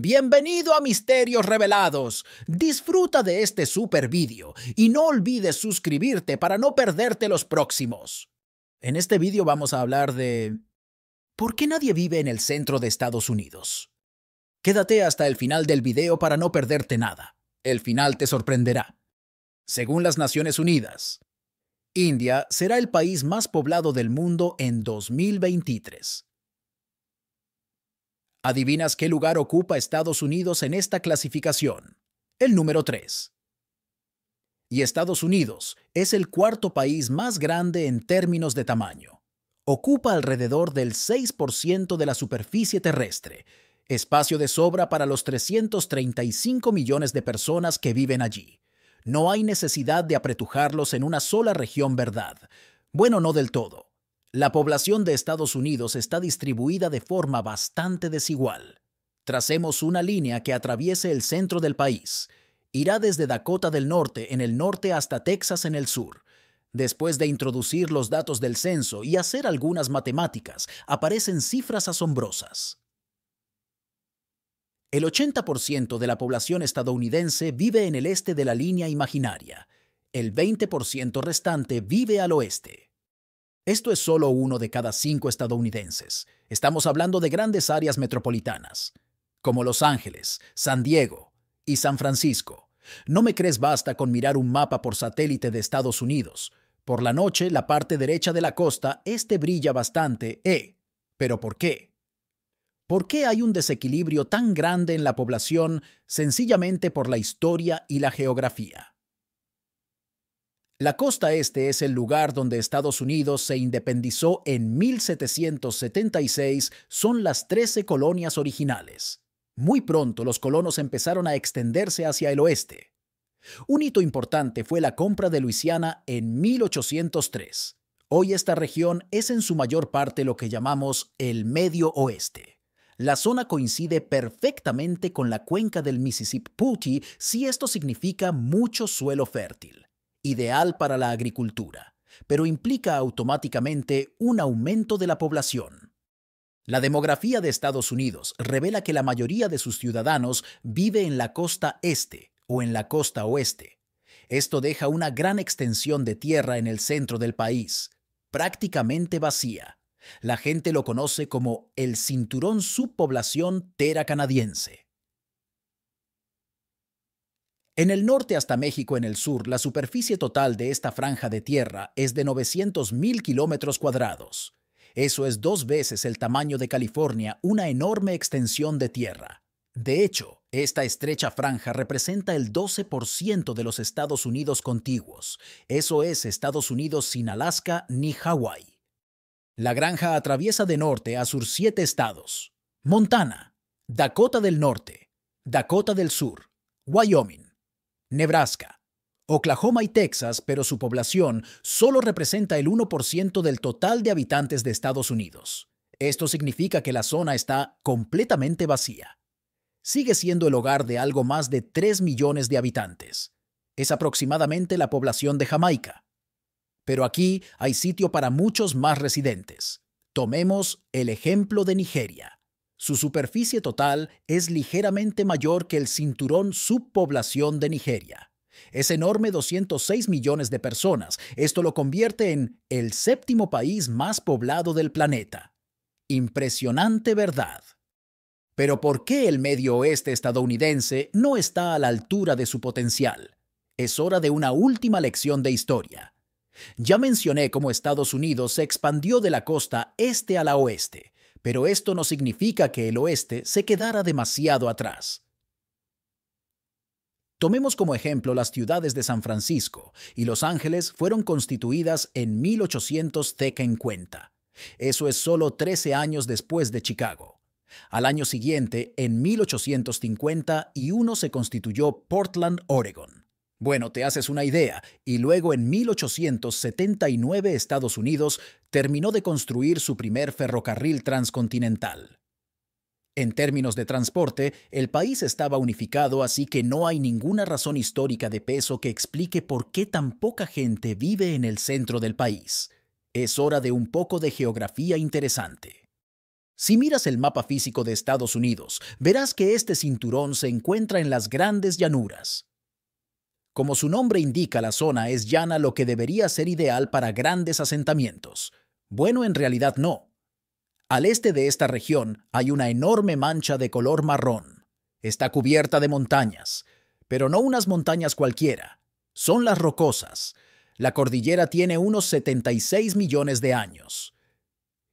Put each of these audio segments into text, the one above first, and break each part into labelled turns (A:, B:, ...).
A: Bienvenido a Misterios Revelados. Disfruta de este super vídeo y no olvides suscribirte para no perderte los próximos. En este vídeo vamos a hablar de ¿Por qué nadie vive en el centro de Estados Unidos? Quédate hasta el final del video para no perderte nada. El final te sorprenderá. Según las Naciones Unidas, India será el país más poblado del mundo en 2023. ¿Adivinas qué lugar ocupa Estados Unidos en esta clasificación? El número 3. Y Estados Unidos es el cuarto país más grande en términos de tamaño. Ocupa alrededor del 6% de la superficie terrestre, espacio de sobra para los 335 millones de personas que viven allí. No hay necesidad de apretujarlos en una sola región, ¿verdad? Bueno, no del todo. La población de Estados Unidos está distribuida de forma bastante desigual. Tracemos una línea que atraviese el centro del país. Irá desde Dakota del Norte en el norte hasta Texas en el sur. Después de introducir los datos del censo y hacer algunas matemáticas, aparecen cifras asombrosas. El 80% de la población estadounidense vive en el este de la línea imaginaria. El 20% restante vive al oeste. Esto es solo uno de cada cinco estadounidenses. Estamos hablando de grandes áreas metropolitanas, como Los Ángeles, San Diego y San Francisco. No me crees basta con mirar un mapa por satélite de Estados Unidos. Por la noche, la parte derecha de la costa, este brilla bastante, ¿eh? ¿Pero por qué? ¿Por qué hay un desequilibrio tan grande en la población sencillamente por la historia y la geografía? La costa este es el lugar donde Estados Unidos se independizó en 1776, son las 13 colonias originales. Muy pronto los colonos empezaron a extenderse hacia el oeste. Un hito importante fue la compra de Luisiana en 1803. Hoy esta región es en su mayor parte lo que llamamos el Medio Oeste. La zona coincide perfectamente con la cuenca del Mississippi si esto significa mucho suelo fértil ideal para la agricultura, pero implica automáticamente un aumento de la población. La demografía de Estados Unidos revela que la mayoría de sus ciudadanos vive en la costa este o en la costa oeste. Esto deja una gran extensión de tierra en el centro del país, prácticamente vacía. La gente lo conoce como el cinturón subpoblación tera canadiense. En el norte hasta México, en el sur, la superficie total de esta franja de tierra es de 900.000 kilómetros cuadrados. Eso es dos veces el tamaño de California, una enorme extensión de tierra. De hecho, esta estrecha franja representa el 12% de los Estados Unidos contiguos. Eso es Estados Unidos sin Alaska ni Hawái. La granja atraviesa de norte a sur siete estados. Montana, Dakota del Norte, Dakota del Sur, Wyoming, Nebraska, Oklahoma y Texas, pero su población solo representa el 1% del total de habitantes de Estados Unidos. Esto significa que la zona está completamente vacía. Sigue siendo el hogar de algo más de 3 millones de habitantes. Es aproximadamente la población de Jamaica. Pero aquí hay sitio para muchos más residentes. Tomemos el ejemplo de Nigeria. Su superficie total es ligeramente mayor que el cinturón subpoblación de Nigeria. Es enorme 206 millones de personas. Esto lo convierte en el séptimo país más poblado del planeta. Impresionante verdad. Pero ¿por qué el medio oeste estadounidense no está a la altura de su potencial? Es hora de una última lección de historia. Ya mencioné cómo Estados Unidos se expandió de la costa este a la oeste, pero esto no significa que el oeste se quedara demasiado atrás. Tomemos como ejemplo las ciudades de San Francisco y Los Ángeles fueron constituidas en 1850. cuenta. Eso es solo 13 años después de Chicago. Al año siguiente, en 1851, se constituyó Portland, Oregon. Bueno, te haces una idea, y luego en 1879 Estados Unidos terminó de construir su primer ferrocarril transcontinental. En términos de transporte, el país estaba unificado, así que no hay ninguna razón histórica de peso que explique por qué tan poca gente vive en el centro del país. Es hora de un poco de geografía interesante. Si miras el mapa físico de Estados Unidos, verás que este cinturón se encuentra en las grandes llanuras. Como su nombre indica, la zona es llana, lo que debería ser ideal para grandes asentamientos. Bueno, en realidad no. Al este de esta región hay una enorme mancha de color marrón. Está cubierta de montañas, pero no unas montañas cualquiera. Son las rocosas. La cordillera tiene unos 76 millones de años.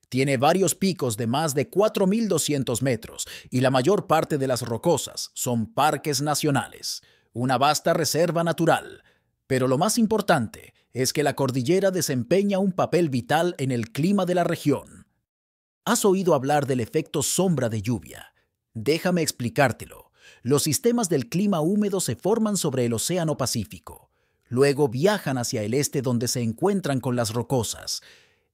A: Tiene varios picos de más de 4.200 metros y la mayor parte de las rocosas son parques nacionales una vasta reserva natural. Pero lo más importante es que la cordillera desempeña un papel vital en el clima de la región. Has oído hablar del efecto sombra de lluvia. Déjame explicártelo. Los sistemas del clima húmedo se forman sobre el Océano Pacífico. Luego viajan hacia el este donde se encuentran con las rocosas.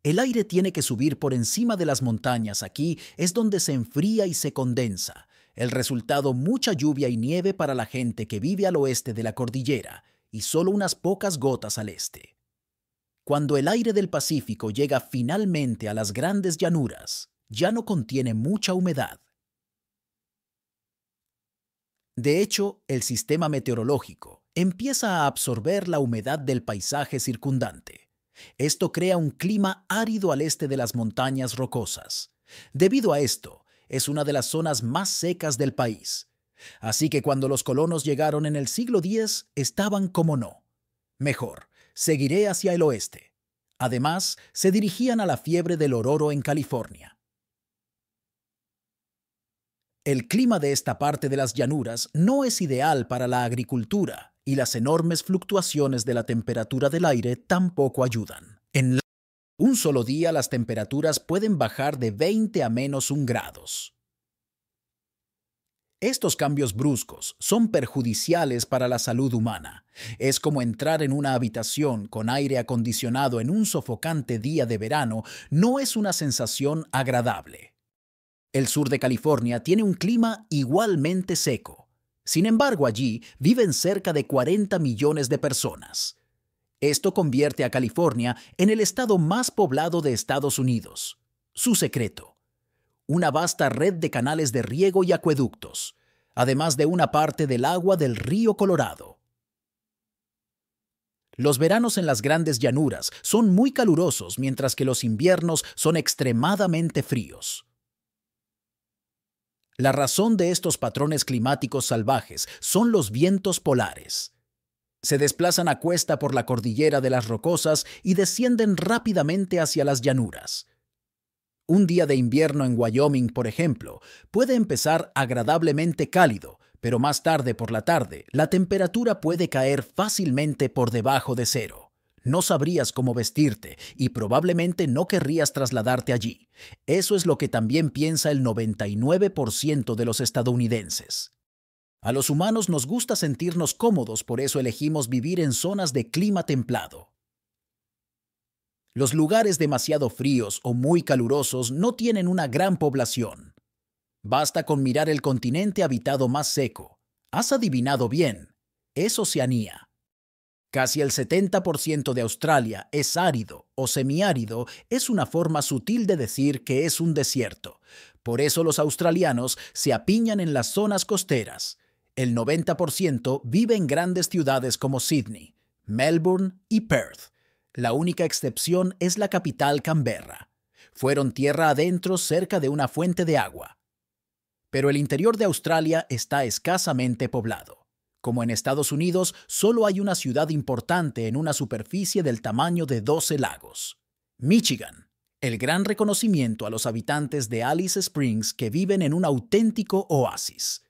A: El aire tiene que subir por encima de las montañas. Aquí es donde se enfría y se condensa. El resultado mucha lluvia y nieve para la gente que vive al oeste de la cordillera y solo unas pocas gotas al este. Cuando el aire del Pacífico llega finalmente a las grandes llanuras, ya no contiene mucha humedad. De hecho, el sistema meteorológico empieza a absorber la humedad del paisaje circundante. Esto crea un clima árido al este de las montañas rocosas. Debido a esto, es una de las zonas más secas del país. Así que cuando los colonos llegaron en el siglo X, estaban como no. Mejor, seguiré hacia el oeste. Además, se dirigían a la fiebre del ororo en California. El clima de esta parte de las llanuras no es ideal para la agricultura y las enormes fluctuaciones de la temperatura del aire tampoco ayudan. En un solo día las temperaturas pueden bajar de 20 a menos 1 grados. Estos cambios bruscos son perjudiciales para la salud humana. Es como entrar en una habitación con aire acondicionado en un sofocante día de verano, no es una sensación agradable. El sur de California tiene un clima igualmente seco. Sin embargo, allí viven cerca de 40 millones de personas. Esto convierte a California en el estado más poblado de Estados Unidos. Su secreto. Una vasta red de canales de riego y acueductos, además de una parte del agua del río Colorado. Los veranos en las grandes llanuras son muy calurosos, mientras que los inviernos son extremadamente fríos. La razón de estos patrones climáticos salvajes son los vientos polares. Se desplazan a cuesta por la cordillera de las rocosas y descienden rápidamente hacia las llanuras. Un día de invierno en Wyoming, por ejemplo, puede empezar agradablemente cálido, pero más tarde por la tarde la temperatura puede caer fácilmente por debajo de cero. No sabrías cómo vestirte y probablemente no querrías trasladarte allí. Eso es lo que también piensa el 99% de los estadounidenses. A los humanos nos gusta sentirnos cómodos, por eso elegimos vivir en zonas de clima templado. Los lugares demasiado fríos o muy calurosos no tienen una gran población. Basta con mirar el continente habitado más seco. Has adivinado bien. Es Oceanía. Casi el 70% de Australia es árido o semiárido, es una forma sutil de decir que es un desierto. Por eso los australianos se apiñan en las zonas costeras. El 90% vive en grandes ciudades como Sydney, Melbourne y Perth. La única excepción es la capital Canberra. Fueron tierra adentro cerca de una fuente de agua. Pero el interior de Australia está escasamente poblado. Como en Estados Unidos, solo hay una ciudad importante en una superficie del tamaño de 12 lagos. Michigan. El gran reconocimiento a los habitantes de Alice Springs que viven en un auténtico oasis.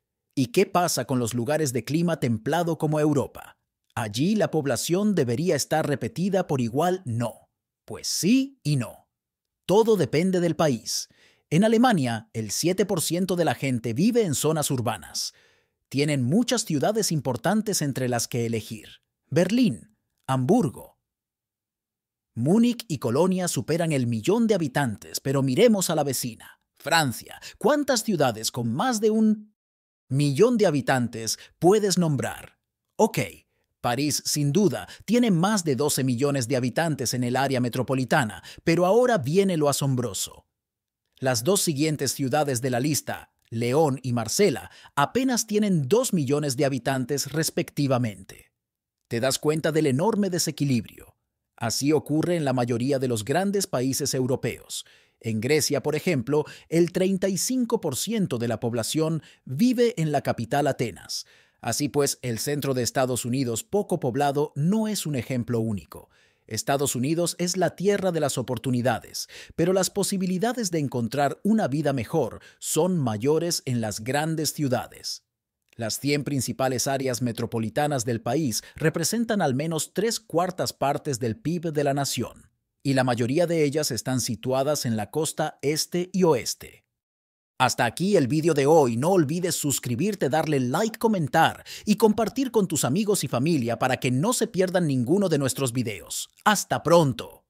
A: ¿Y qué pasa con los lugares de clima templado como Europa? Allí la población debería estar repetida por igual no. Pues sí y no. Todo depende del país. En Alemania, el 7% de la gente vive en zonas urbanas. Tienen muchas ciudades importantes entre las que elegir. Berlín, Hamburgo. Múnich y Colonia superan el millón de habitantes, pero miremos a la vecina, Francia. ¿Cuántas ciudades con más de un millón de habitantes puedes nombrar. Ok, París, sin duda, tiene más de 12 millones de habitantes en el área metropolitana, pero ahora viene lo asombroso. Las dos siguientes ciudades de la lista, León y Marcela, apenas tienen 2 millones de habitantes respectivamente. Te das cuenta del enorme desequilibrio. Así ocurre en la mayoría de los grandes países europeos, en Grecia, por ejemplo, el 35% de la población vive en la capital Atenas. Así pues, el centro de Estados Unidos poco poblado no es un ejemplo único. Estados Unidos es la tierra de las oportunidades, pero las posibilidades de encontrar una vida mejor son mayores en las grandes ciudades. Las 100 principales áreas metropolitanas del país representan al menos tres cuartas partes del PIB de la nación y la mayoría de ellas están situadas en la costa este y oeste. Hasta aquí el vídeo de hoy. No olvides suscribirte, darle like, comentar y compartir con tus amigos y familia para que no se pierdan ninguno de nuestros videos. ¡Hasta pronto!